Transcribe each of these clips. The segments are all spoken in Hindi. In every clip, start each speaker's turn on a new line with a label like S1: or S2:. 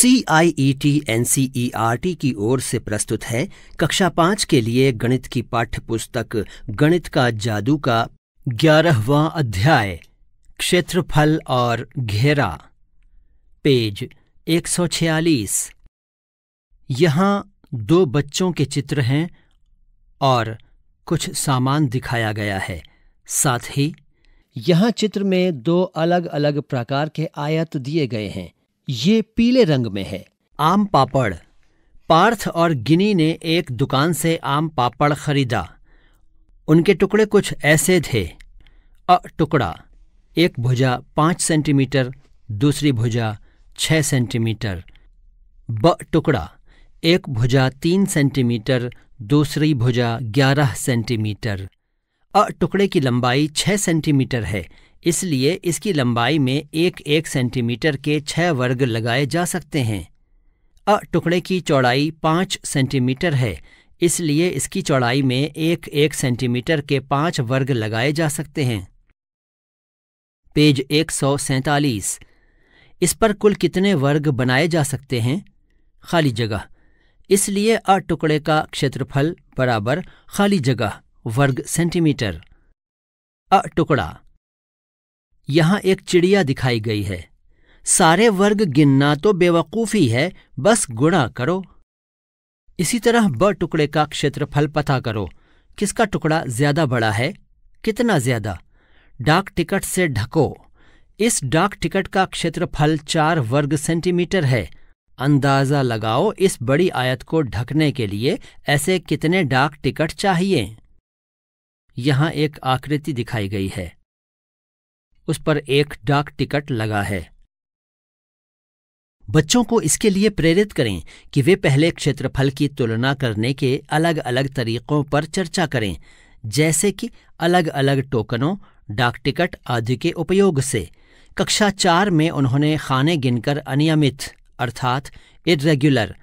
S1: C I E T N C E R T की ओर से प्रस्तुत है कक्षा पांच के लिए गणित की पाठ्य पुस्तक गणित का जादू का ग्यारहवा अध्याय क्षेत्रफल और घेरा पेज 146 यहाँ दो बच्चों के चित्र हैं और कुछ सामान दिखाया गया है साथ ही यहाँ चित्र में दो अलग अलग प्रकार के आयत दिए गए हैं ये पीले रंग में है आम पापड़ पार्थ और गिनी ने एक दुकान से आम पापड़ खरीदा उनके टुकड़े कुछ ऐसे थे अ टुकड़ा एक भुजा पाँच सेंटीमीटर दूसरी भुजा छः सेंटीमीटर ब टुकड़ा एक भुजा तीन सेंटीमीटर दूसरी भुजा ग्यारह सेंटीमीटर अ टुकड़े की लंबाई छः सेंटीमीटर है इसलिए इसकी लंबाई में एक एक सेंटीमीटर के छह वर्ग लगाए जा सकते हैं अ टुकड़े की चौड़ाई पाँच सेंटीमीटर है इसलिए इसकी चौड़ाई में एक एक सेंटीमीटर के पाँच वर्ग लगाए जा सकते हैं पेज एक सौ सैतालीस इस पर कुल कितने वर्ग बनाए जा सकते हैं खाली जगह इसलिए अ टुकड़े का क्षेत्रफल बराबर खाली जगह वर्ग सेंटीमीटर अ टुकड़ा यहाँ एक चिड़िया दिखाई गई है सारे वर्ग गिनना तो बेवकूफ़ी है बस गुणा करो इसी तरह ब टुकड़े का क्षेत्रफल पता करो किसका टुकड़ा ज्यादा बड़ा है कितना ज्यादा डाक टिकट से ढको इस डाक टिकट का क्षेत्रफल चार वर्ग सेंटीमीटर है अंदाजा लगाओ इस बड़ी आयत को ढकने के लिए ऐसे कितने डाक टिकट चाहिए यहां एक आकृति दिखाई गई है उस पर एक डाक टिकट लगा है बच्चों को इसके लिए प्रेरित करें कि वे पहले क्षेत्रफल की तुलना करने के अलग अलग तरीकों पर चर्चा करें जैसे कि अलग अलग टोकनों डाक टिकट आदि के उपयोग से कक्षा चार में उन्होंने खाने गिनकर अनियमित अर्थात इरेग्युलर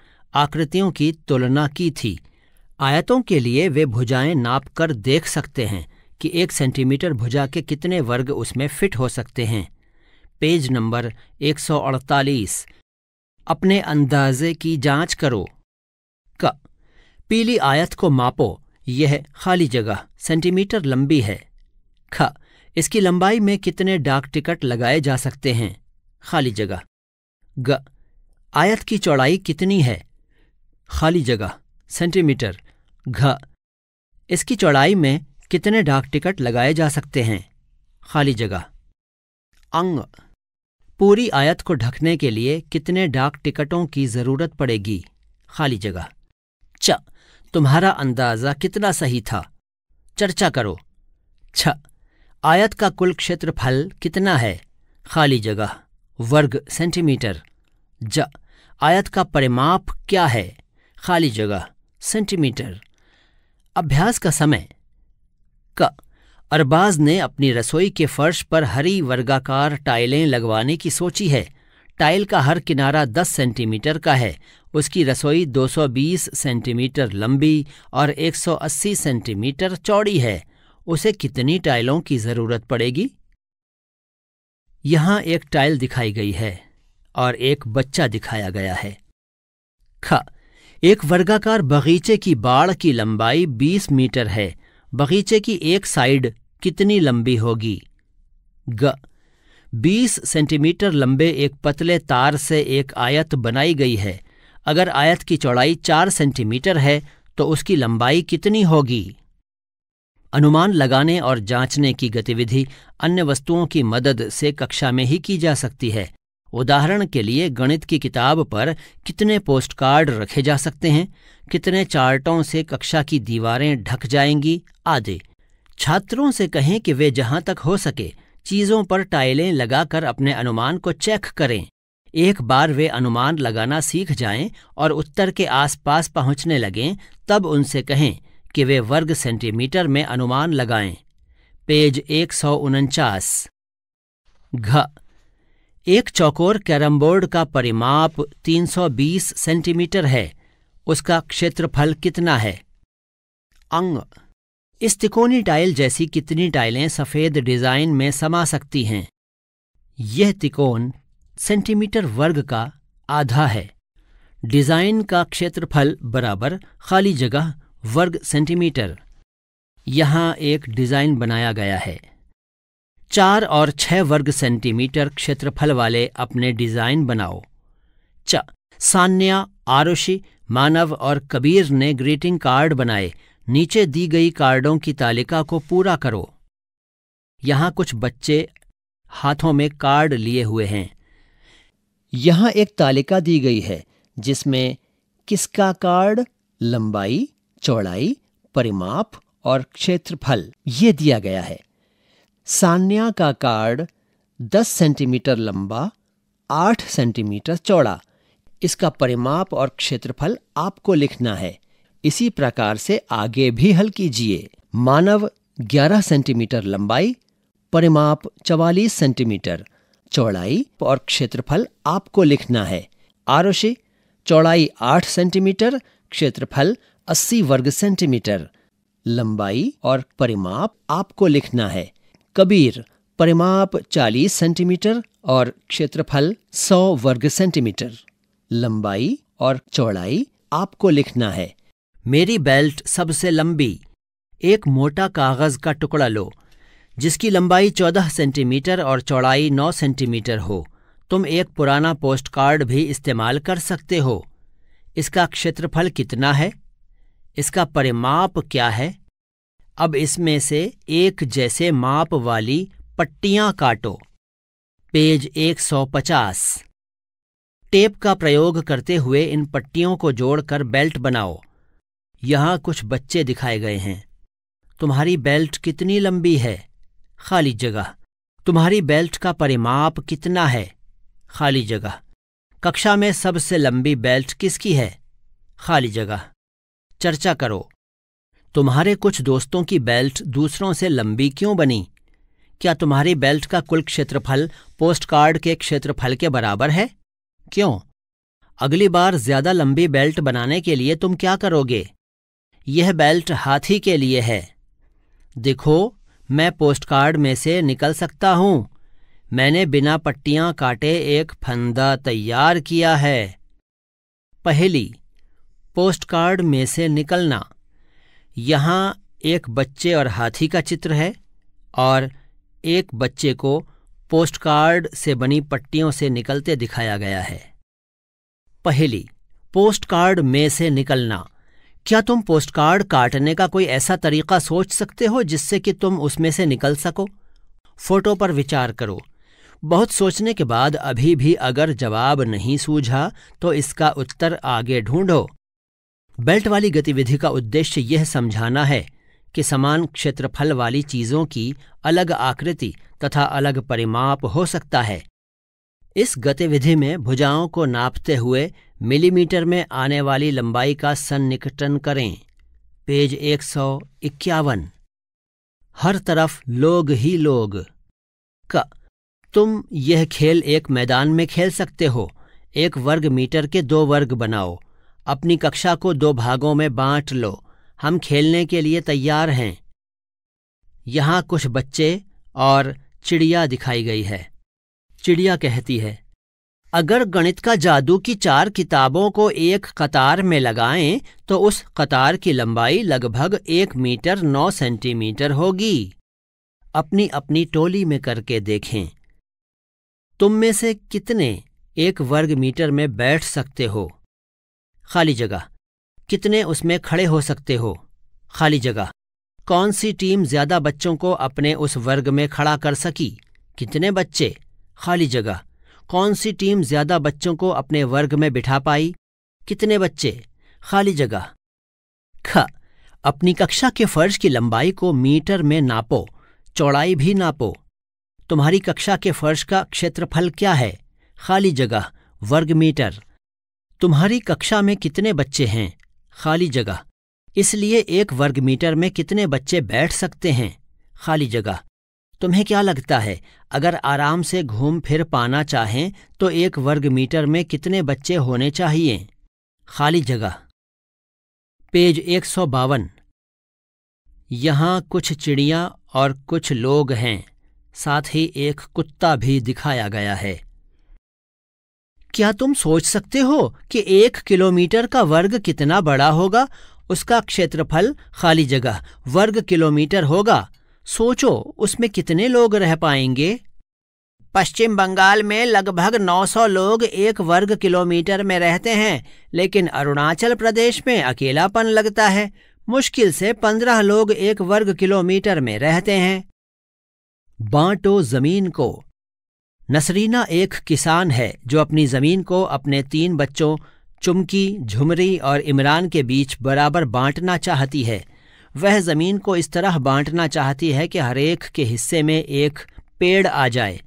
S1: आकृतियों की तुलना की थी आयतों के लिए वे भुजाएं नाप कर देख सकते हैं कि एक सेंटीमीटर भुजा के कितने वर्ग उसमें फिट हो सकते हैं पेज नंबर 148 अपने अंदाजे की जांच करो क पीली आयत को मापो यह खाली जगह सेंटीमीटर लंबी है ख इसकी लंबाई में कितने डाक टिकट लगाए जा सकते हैं खाली जगह ग आयत की चौड़ाई कितनी है खाली जगह सेंटीमीटर घ इसकी चौड़ाई में कितने डाक टिकट लगाए जा सकते हैं खाली जगह अंग पूरी आयत को ढकने के लिए कितने डाक टिकटों की जरूरत पड़ेगी खाली जगह च तुम्हारा अंदाजा कितना सही था चर्चा करो छ आयत का कुल क्षेत्रफल कितना है खाली जगह वर्ग सेंटीमीटर ज आयत का परिमाप क्या है खाली जगह सेंटीमीटर अभ्यास का समय सिक्का अरबाज ने अपनी रसोई के फर्श पर हरी वर्गाकार टाइलें लगवाने की सोची है टाइल का हर किनारा 10 सेंटीमीटर का है उसकी रसोई 220 सेंटीमीटर लंबी और 180 सेंटीमीटर चौड़ी है उसे कितनी टाइलों की जरूरत पड़ेगी यहां एक टाइल दिखाई गई है और एक बच्चा दिखाया गया है ख एक वर्गाकार बगीचे की बाड़ की लंबाई 20 मीटर है बगीचे की एक साइड कितनी लंबी होगी ग बीस सेंटीमीटर लंबे एक पतले तार से एक आयत बनाई गई है अगर आयत की चौड़ाई चार सेंटीमीटर है तो उसकी लंबाई कितनी होगी अनुमान लगाने और जांचने की गतिविधि अन्य वस्तुओं की मदद से कक्षा में ही की जा सकती है उदाहरण के लिए गणित की किताब पर कितने पोस्टकार्ड रखे जा सकते हैं कितने चार्टों से कक्षा की दीवारें ढक जाएंगी आदि छात्रों से कहें कि वे जहां तक हो सके चीज़ों पर टाइलें लगाकर अपने अनुमान को चेक करें एक बार वे अनुमान लगाना सीख जाएं और उत्तर के आसपास पहुंचने लगें तब उनसे कहें कि वे वर्ग सेंटीमीटर में अनुमान लगाएं पेज एक सौ उनचास घ एक चौकोर कैरम बोर्ड का परिमाप 320 सेंटीमीटर है उसका क्षेत्रफल कितना है अंग इस तिकोनी टाइल जैसी कितनी टाइलें सफ़ेद डिज़ाइन में समा सकती हैं यह तिकोन सेंटीमीटर वर्ग का आधा है डिज़ाइन का क्षेत्रफल बराबर खाली जगह वर्ग सेंटीमीटर यहाँ एक डिज़ाइन बनाया गया है चार और छह वर्ग सेंटीमीटर क्षेत्रफल वाले अपने डिज़ाइन बनाओ च सान्या आरुषि मानव और कबीर ने ग्रीटिंग कार्ड बनाए नीचे दी गई कार्डों की तालिका को पूरा करो यहां कुछ बच्चे हाथों में कार्ड लिए हुए हैं यहां एक तालिका दी गई है जिसमें किसका कार्ड लंबाई चौड़ाई परिमाप और क्षेत्रफल ये दिया गया है सान्या का कार्ड 10 सेंटीमीटर लंबा 8 सेंटीमीटर चौड़ा इसका परिमाप और क्षेत्रफल आपको लिखना है इसी प्रकार से आगे भी हल कीजिए मानव 11 सेंटीमीटर लंबाई परिमाप 44 सेंटीमीटर चौड़ाई और क्षेत्रफल आपको लिखना है आरुषि चौड़ाई 8 सेंटीमीटर क्षेत्रफल 80 वर्ग सेंटीमीटर लंबाई और परिमाप आपको लिखना है कबीर परिमाप 40 सेंटीमीटर और क्षेत्रफल 100 वर्ग सेंटीमीटर लंबाई और चौड़ाई आपको लिखना है मेरी बेल्ट सबसे लंबी एक मोटा कागज का टुकड़ा लो जिसकी लंबाई 14 सेंटीमीटर और चौड़ाई 9 सेंटीमीटर हो तुम एक पुराना पोस्टकार्ड भी इस्तेमाल कर सकते हो इसका क्षेत्रफल कितना है इसका परिमाप क्या है अब इसमें से एक जैसे माप वाली पट्टियां काटो पेज 150 टेप का प्रयोग करते हुए इन पट्टियों को जोड़कर बेल्ट बनाओ यहां कुछ बच्चे दिखाए गए हैं तुम्हारी बेल्ट कितनी लंबी है खाली जगह तुम्हारी बेल्ट का परिमाप कितना है खाली जगह कक्षा में सबसे लंबी बेल्ट किसकी है खाली जगह चर्चा करो तुम्हारे कुछ दोस्तों की बेल्ट दूसरों से लंबी क्यों बनी क्या तुम्हारी बेल्ट का कुल क्षेत्रफल पोस्टकार्ड के क्षेत्रफल के बराबर है क्यों अगली बार ज्यादा लंबी बेल्ट बनाने के लिए तुम क्या करोगे यह बेल्ट हाथी के लिए है देखो मैं पोस्टकार्ड में से निकल सकता हूं मैंने बिना पट्टियां काटे एक फंदा तैयार किया है पहली पोस्टकार्ड में से निकलना यहाँ एक बच्चे और हाथी का चित्र है और एक बच्चे को पोस्टकार्ड से बनी पट्टियों से निकलते दिखाया गया है पहली पोस्टकार्ड में से निकलना क्या तुम पोस्टकार्ड काटने का कोई ऐसा तरीका सोच सकते हो जिससे कि तुम उसमें से निकल सको फोटो पर विचार करो बहुत सोचने के बाद अभी भी अगर जवाब नहीं सूझा तो इसका उत्तर आगे ढूंढो बेल्ट वाली गतिविधि का उद्देश्य यह समझाना है कि समान क्षेत्रफल वाली चीजों की अलग आकृति तथा अलग परिमाप हो सकता है इस गतिविधि में भुजाओं को नापते हुए मिलीमीटर में आने वाली लंबाई का सन्निकटन करें पेज एक सौ इक्यावन हर तरफ लोग ही लोग क तुम यह खेल एक मैदान में खेल सकते हो एक वर्ग मीटर के दो वर्ग बनाओ अपनी कक्षा को दो भागों में बांट लो हम खेलने के लिए तैयार हैं यहाँ कुछ बच्चे और चिड़िया दिखाई गई है चिड़िया कहती है अगर गणित का जादू की चार किताबों को एक कतार में लगाएं तो उस कतार की लंबाई लगभग एक मीटर नौ सेंटीमीटर होगी अपनी अपनी टोली में करके देखें तुम में से कितने एक वर्ग मीटर में बैठ सकते हो खाली जगह कितने उसमें खड़े हो सकते हो खाली जगह कौन सी टीम ज्यादा बच्चों को अपने उस वर्ग में खड़ा कर सकी कितने बच्चे खाली जगह कौन सी टीम ज्यादा बच्चों को अपने वर्ग में बिठा पाई कितने बच्चे खाली जगह ख अपनी कक्षा के फर्श की लंबाई को मीटर में नापो चौड़ाई भी नापो तुम्हारी कक्षा के फर्श का क्षेत्रफल क्या है खाली जगह वर्ग मीटर तुम्हारी कक्षा में कितने बच्चे हैं खाली जगह इसलिए एक वर्ग मीटर में कितने बच्चे बैठ सकते हैं खाली जगह तुम्हें क्या लगता है अगर आराम से घूम फिर पाना चाहें तो एक वर्ग मीटर में कितने बच्चे होने चाहिए खाली जगह पेज एक सौ बावन यहाँ कुछ चिड़िया और कुछ लोग हैं साथ ही एक कुत्ता भी दिखाया गया है क्या तुम सोच सकते हो कि एक किलोमीटर का वर्ग कितना बड़ा होगा उसका क्षेत्रफल खाली जगह वर्ग किलोमीटर होगा सोचो उसमें कितने लोग रह पाएंगे पश्चिम बंगाल में लगभग 900 लोग एक वर्ग किलोमीटर में रहते हैं लेकिन अरुणाचल प्रदेश में अकेलापन लगता है मुश्किल से 15 लोग एक वर्ग किलोमीटर में रहते हैं बांटो जमीन को नसरीना एक किसान है जो अपनी ज़मीन को अपने तीन बच्चों चुमकी झुमरी और इमरान के बीच बराबर बांटना चाहती है वह ज़मीन को इस तरह बांटना चाहती है कि हरेक के हिस्से में एक पेड़ आ जाए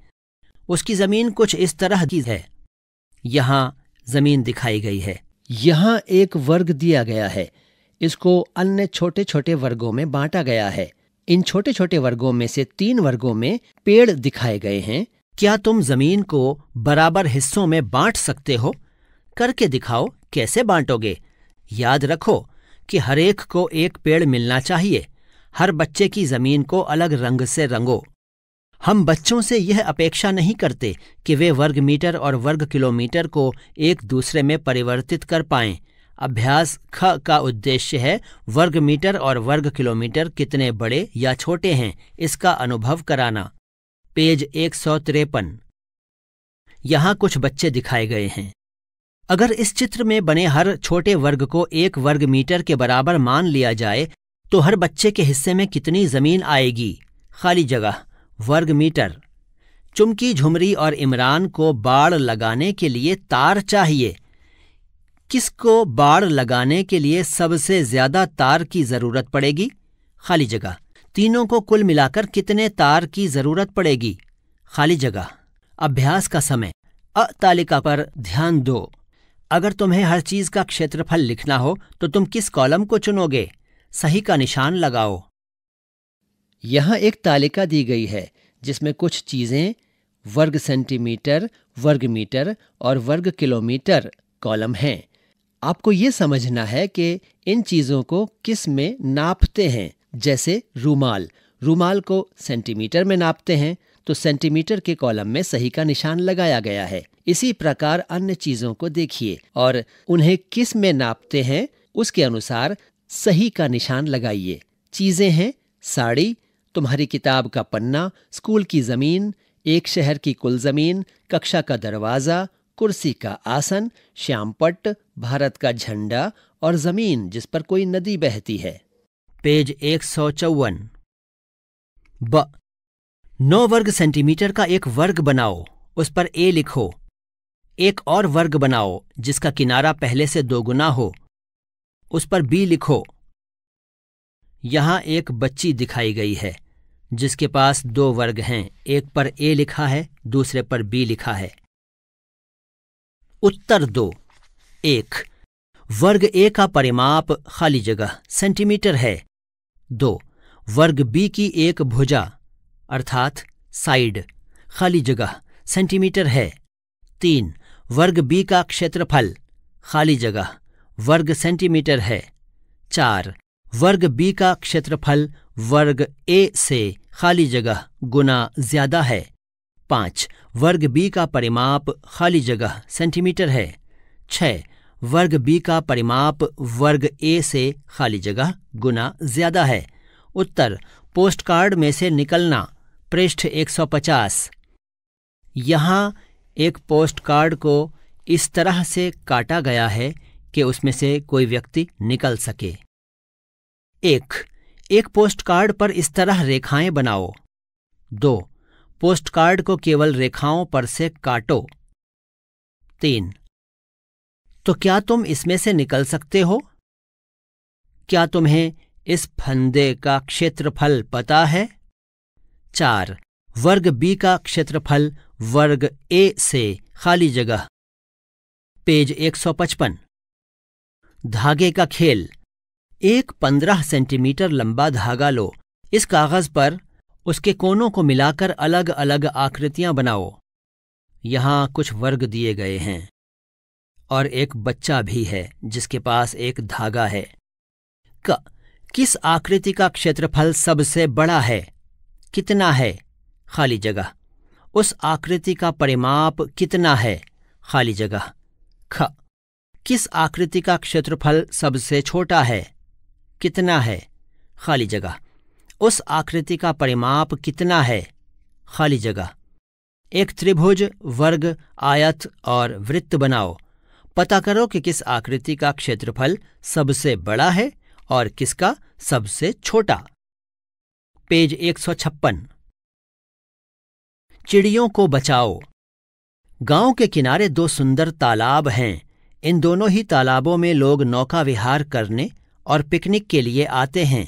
S1: उसकी ज़मीन कुछ इस तरह की है यहाँ ज़मीन दिखाई गई है यहाँ एक वर्ग दिया गया है इसको अन्य छोटे छोटे वर्गों में बांटा गया है इन छोटे छोटे वर्गों में से तीन वर्गों में पेड़ दिखाए गए हैं क्या तुम जमीन को बराबर हिस्सों में बांट सकते हो करके दिखाओ कैसे बांटोगे याद रखो कि हरेक को एक पेड़ मिलना चाहिए हर बच्चे की जमीन को अलग रंग से रंगो हम बच्चों से यह अपेक्षा नहीं करते कि वे वर्ग मीटर और वर्ग किलोमीटर को एक दूसरे में परिवर्तित कर पाएं। अभ्यास ख का उद्देश्य है वर्ग मीटर और वर्ग किलोमीटर कितने बड़े या छोटे हैं इसका अनुभव कराना पेज एक सौ तिरपन यहां कुछ बच्चे दिखाए गए हैं अगर इस चित्र में बने हर छोटे वर्ग को एक वर्ग मीटर के बराबर मान लिया जाए तो हर बच्चे के हिस्से में कितनी जमीन आएगी खाली जगह वर्ग मीटर चुमकी झुमरी और इमरान को बाढ़ लगाने के लिए तार चाहिए किसको बाढ़ लगाने के लिए सबसे ज्यादा तार की जरूरत पड़ेगी खाली जगह तीनों को कुल मिलाकर कितने तार की जरूरत पड़ेगी खाली जगह अभ्यास का समय अतालिका पर ध्यान दो अगर तुम्हें हर चीज का क्षेत्रफल लिखना हो तो तुम किस कॉलम को चुनोगे सही का निशान लगाओ यहाँ एक तालिका दी गई है जिसमें कुछ चीजें वर्ग सेंटीमीटर वर्ग मीटर और वर्ग किलोमीटर कॉलम हैं आपको ये समझना है कि इन चीज़ों को किस में नापते हैं जैसे रूमाल रूमाल को सेंटीमीटर में नापते हैं तो सेंटीमीटर के कॉलम में सही का निशान लगाया गया है इसी प्रकार अन्य चीजों को देखिए और उन्हें किस में नापते हैं उसके अनुसार सही का निशान लगाइए चीजें हैं साड़ी तुम्हारी किताब का पन्ना स्कूल की जमीन एक शहर की कुल जमीन कक्षा का दरवाजा कुर्सी का आसन श्यामपट्ट भारत का झंडा और जमीन जिस पर कोई नदी बहती है पेज एक सौ चौवन ब नौ वर्ग सेंटीमीटर का एक वर्ग बनाओ उस पर ए लिखो एक और वर्ग बनाओ जिसका किनारा पहले से दोगुना हो उस पर बी लिखो यहां एक बच्ची दिखाई गई है जिसके पास दो वर्ग हैं एक पर ए लिखा है दूसरे पर बी लिखा है उत्तर दो एक वर्ग ए का परिमाप खाली जगह सेंटीमीटर है दो वर्ग बी की एक भुजा अर्थात साइड खाली जगह सेंटीमीटर है तीन वर्ग बी का क्षेत्रफल खाली जगह वर्ग सेंटीमीटर है चार वर्ग बी का क्षेत्रफल वर्ग ए से खाली जगह गुना ज्यादा है पांच वर्ग बी का परिमाप खाली जगह सेंटीमीटर है छ वर्ग बी का परिमाप वर्ग ए से खाली जगह गुना ज्यादा है उत्तर पोस्टकार्ड में से निकलना पृष्ठ 150 यहाँ एक पोस्टकार्ड को इस तरह से काटा गया है कि उसमें से कोई व्यक्ति निकल सके एक एक पोस्टकार्ड पर इस तरह रेखाएं बनाओ दो पोस्टकार्ड को केवल रेखाओं पर से काटो तीन तो क्या तुम इसमें से निकल सकते हो क्या तुम्हें इस फंदे का क्षेत्रफल पता है चार वर्ग बी का क्षेत्रफल वर्ग ए से खाली जगह पेज 155 धागे का खेल एक पंद्रह सेंटीमीटर लंबा धागा लो इस कागज पर उसके कोनों को मिलाकर अलग अलग आकृतियां बनाओ यहां कुछ वर्ग दिए गए हैं और एक बच्चा भी है जिसके पास एक धागा है क किस आकृति का क्षेत्रफल सबसे बड़ा है कितना है खाली जगह उस आकृति का परिमाप कितना है खाली जगह ख किस आकृति का क्षेत्रफल सबसे छोटा है कितना है खाली जगह उस आकृति का परिमाप कितना है खाली जगह एक त्रिभुज वर्ग आयत और वृत्त बनाओ पता करो कि किस आकृति का क्षेत्रफल सबसे बड़ा है और किसका सबसे छोटा पेज एक सौ छप्पन चिड़ियों को बचाओ गांव के किनारे दो सुंदर तालाब हैं इन दोनों ही तालाबों में लोग नौका विहार करने और पिकनिक के लिए आते हैं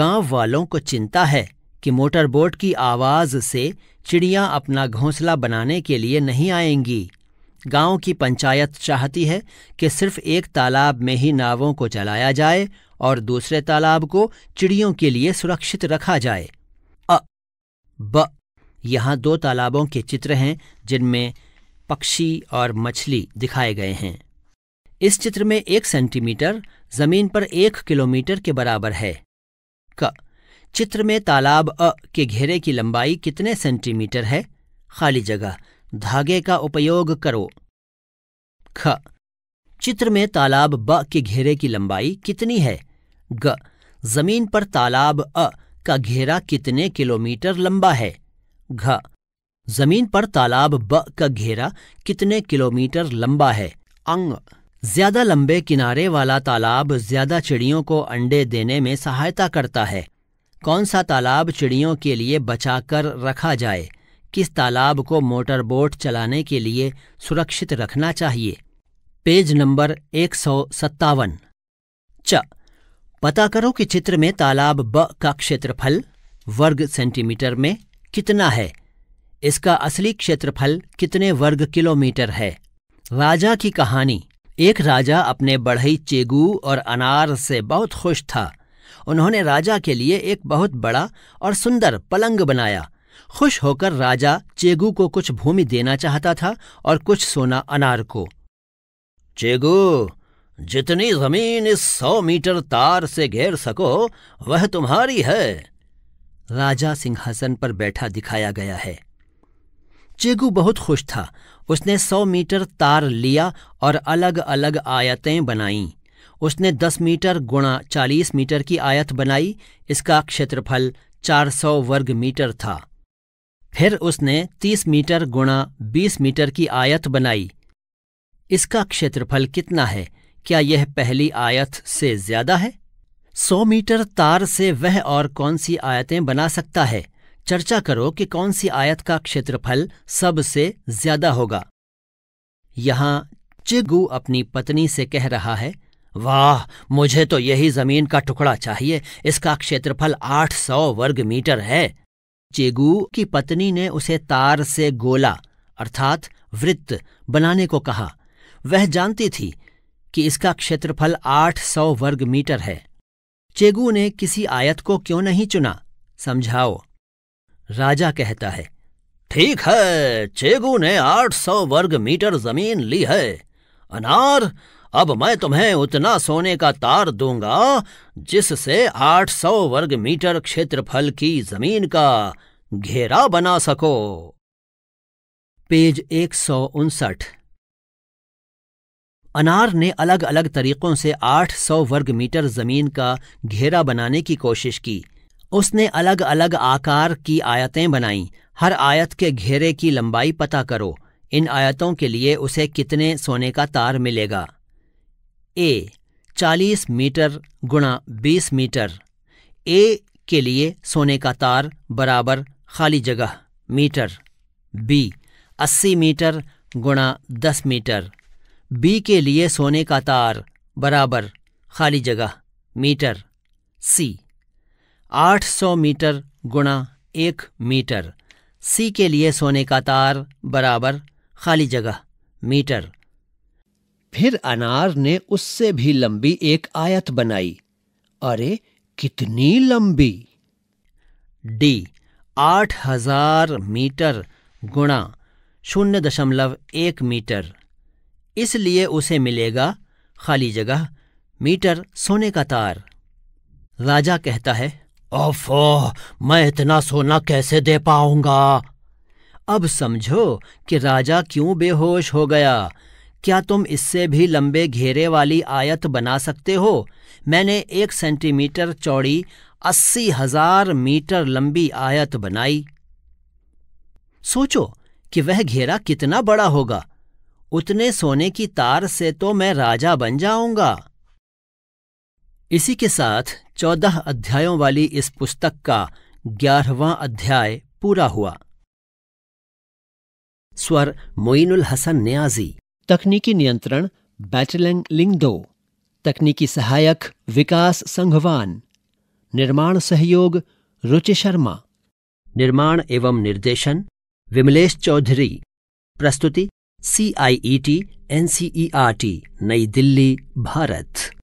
S1: गांव वालों को चिंता है कि मोटरबोट की आवाज से चिड़ियां अपना घोंसला बनाने के लिए नहीं आएंगी गांव की पंचायत चाहती है कि सिर्फ एक तालाब में ही नावों को जलाया जाए और दूसरे तालाब को चिड़ियों के लिए सुरक्षित रखा जाए अ ब यहां दो तालाबों के चित्र हैं जिनमें पक्षी और मछली दिखाए गए हैं इस चित्र में एक सेंटीमीटर जमीन पर एक किलोमीटर के बराबर है क चित्र में तालाब अ के घेरे की लंबाई कितने सेंटीमीटर है खाली जगह धागे का उपयोग करो ख चित्र में तालाब ब के घेरे की लंबाई कितनी है ग जमीन पर तालाब अ का घेरा कितने किलोमीटर लंबा है घ जमीन पर तालाब ब का घेरा कितने किलोमीटर लंबा है अंग ज्यादा लंबे किनारे वाला तालाब ज्यादा चिड़ियों को अंडे देने में सहायता करता है कौन सा तालाब चिड़ियों के लिए बचाकर रखा जाए किस तालाब को मोटर बोट चलाने के लिए सुरक्षित रखना चाहिए पेज नंबर एक सौ सत्तावन च पता करो कि चित्र में तालाब ब का क्षेत्रफल वर्ग सेंटीमीटर में कितना है इसका असली क्षेत्रफल कितने वर्ग किलोमीटर है राजा की कहानी एक राजा अपने बढ़ई चेगू और अनार से बहुत खुश था उन्होंने राजा के लिए एक बहुत बड़ा और सुंदर पलंग बनाया खुश होकर राजा चेगू को कुछ भूमि देना चाहता था और कुछ सोना अनार को चेगू जितनी जमीन इस सौ मीटर तार से घेर सको वह तुम्हारी है राजा सिंहासन पर बैठा दिखाया गया है चेगू बहुत खुश था उसने सौ मीटर तार लिया और अलग अलग आयतें बनाईं उसने दस मीटर गुणा चालीस मीटर की आयत बनाई इसका क्षेत्रफल चार सौ वर्ग मीटर था फिर उसने तीस मीटर गुणा बीस मीटर की आयत बनाई इसका क्षेत्रफल कितना है क्या यह पहली आयत से ज्यादा है सौ मीटर तार से वह और कौन सी आयतें बना सकता है चर्चा करो कि कौन सी आयत का क्षेत्रफल सबसे ज्यादा होगा यहां चिगू अपनी पत्नी से कह रहा है वाह मुझे तो यही जमीन का टुकड़ा चाहिए इसका क्षेत्रफल 800 वर्ग मीटर है चेगू की पत्नी ने उसे तार से गोला अर्थात वृत्त बनाने को कहा वह जानती थी कि इसका क्षेत्रफल 800 वर्ग मीटर है चेगू ने किसी आयत को क्यों नहीं चुना समझाओ राजा कहता है ठीक है चेगू ने 800 वर्ग मीटर जमीन ली है अनार अब मैं तुम्हें उतना सोने का तार दूंगा जिससे 800 वर्ग मीटर क्षेत्रफल की जमीन का घेरा बना सको पेज एक सौ उनसठ अनार ने अलग अलग तरीकों से 800 वर्ग मीटर जमीन का घेरा बनाने की कोशिश की उसने अलग अलग आकार की आयतें बनाईं हर आयत के घेरे की लंबाई पता करो इन आयतों के लिए उसे कितने सोने का तार मिलेगा ए 40 मीटर गुणा 20 मीटर ए के लिए सोने का तार बराबर खाली जगह मीटर बी 80 मीटर गुणा 10 मीटर बी के लिए सोने का तार बराबर खाली जगह मीटर सी 800 मीटर गुणा एक मीटर सी के लिए सोने का तार बराबर खाली जगह मीटर फिर अनार ने उससे भी लंबी एक आयत बनाई अरे कितनी लंबी डी आठ हजार मीटर गुणा शून्य दशमलव एक मीटर इसलिए उसे मिलेगा खाली जगह मीटर सोने का तार राजा कहता है ओफो मैं इतना सोना कैसे दे पाऊंगा अब समझो कि राजा क्यों बेहोश हो गया क्या तुम इससे भी लंबे घेरे वाली आयत बना सकते हो मैंने एक सेंटीमीटर चौड़ी अस्सी हजार मीटर लंबी आयत बनाई सोचो कि वह घेरा कितना बड़ा होगा उतने सोने की तार से तो मैं राजा बन जाऊंगा इसी के साथ चौदह अध्यायों वाली इस पुस्तक का ग्यारहवां अध्याय पूरा हुआ स्वर मोइनुल हसन न्याजी तकनीकी नियंत्रण लिंग लिंगदो तकनीकी सहायक विकास संघवान निर्माण सहयोग रुचि शर्मा निर्माण एवं निर्देशन विमलेश चौधरी प्रस्तुति C I E T N C E R T New Delhi Bharat